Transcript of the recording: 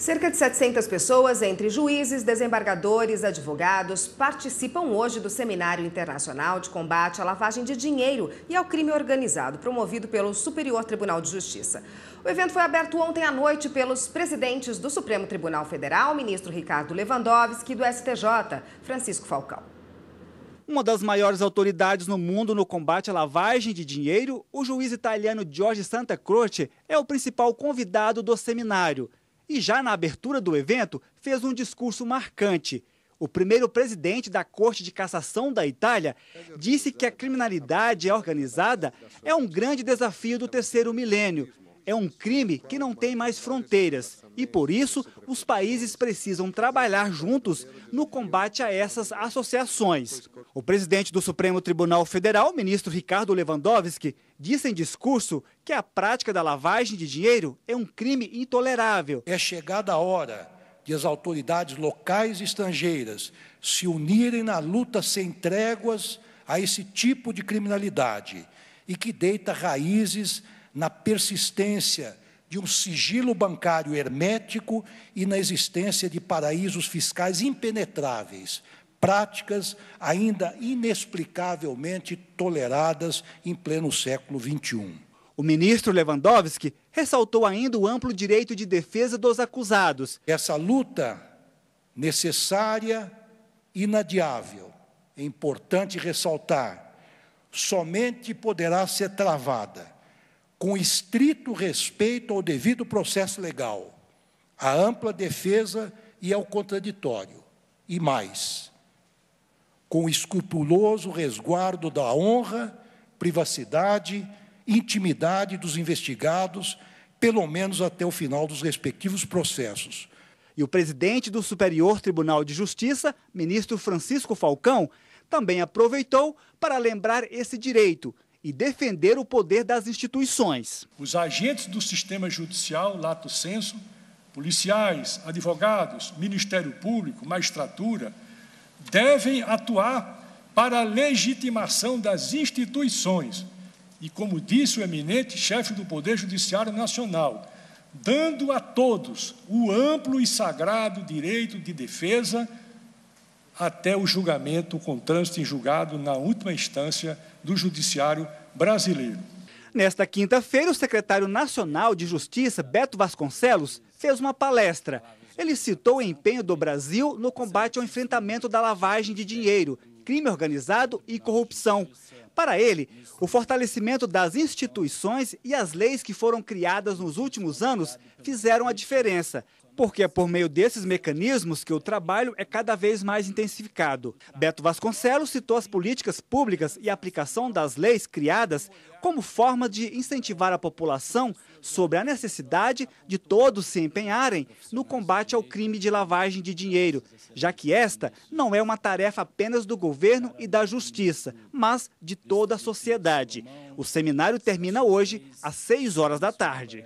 Cerca de 700 pessoas, entre juízes, desembargadores, advogados, participam hoje do Seminário Internacional de Combate à Lavagem de Dinheiro e ao Crime Organizado, promovido pelo Superior Tribunal de Justiça. O evento foi aberto ontem à noite pelos presidentes do Supremo Tribunal Federal, ministro Ricardo Lewandowski, e do STJ, Francisco Falcão. Uma das maiores autoridades no mundo no combate à lavagem de dinheiro, o juiz italiano Jorge Santa Croce é o principal convidado do seminário e, já na abertura do evento, fez um discurso marcante. O primeiro presidente da Corte de Cassação da Itália disse que a criminalidade organizada é um grande desafio do terceiro milênio é um crime que não tem mais fronteiras e, por isso, os países precisam trabalhar juntos no combate a essas associações. O presidente do Supremo Tribunal Federal, ministro Ricardo Lewandowski, disse em discurso que a prática da lavagem de dinheiro é um crime intolerável. É chegada a hora de as autoridades locais e estrangeiras se unirem na luta sem tréguas a esse tipo de criminalidade e que deita raízes na persistência de um sigilo bancário hermético e na existência de paraísos fiscais impenetráveis, práticas ainda inexplicavelmente toleradas em pleno século XXI. O ministro Lewandowski ressaltou ainda o amplo direito de defesa dos acusados. Essa luta necessária, inadiável, é importante ressaltar, somente poderá ser travada com estrito respeito ao devido processo legal, à ampla defesa e ao contraditório, e mais, com escrupuloso resguardo da honra, privacidade, intimidade dos investigados, pelo menos até o final dos respectivos processos. E o presidente do Superior Tribunal de Justiça, ministro Francisco Falcão, também aproveitou para lembrar esse direito e defender o poder das instituições. Os agentes do sistema judicial, lato senso, policiais, advogados, Ministério Público, magistratura, devem atuar para a legitimação das instituições e, como disse o eminente chefe do Poder Judiciário Nacional, dando a todos o amplo e sagrado direito de defesa até o julgamento com trânsito em julgado na última instância do Judiciário brasileiro. Nesta quinta-feira, o secretário nacional de Justiça, Beto Vasconcelos, fez uma palestra. Ele citou o empenho do Brasil no combate ao enfrentamento da lavagem de dinheiro, crime organizado e corrupção. Para ele, o fortalecimento das instituições e as leis que foram criadas nos últimos anos fizeram a diferença porque é por meio desses mecanismos que o trabalho é cada vez mais intensificado. Beto Vasconcelos citou as políticas públicas e a aplicação das leis criadas como forma de incentivar a população sobre a necessidade de todos se empenharem no combate ao crime de lavagem de dinheiro, já que esta não é uma tarefa apenas do governo e da justiça, mas de toda a sociedade. O seminário termina hoje às 6 horas da tarde.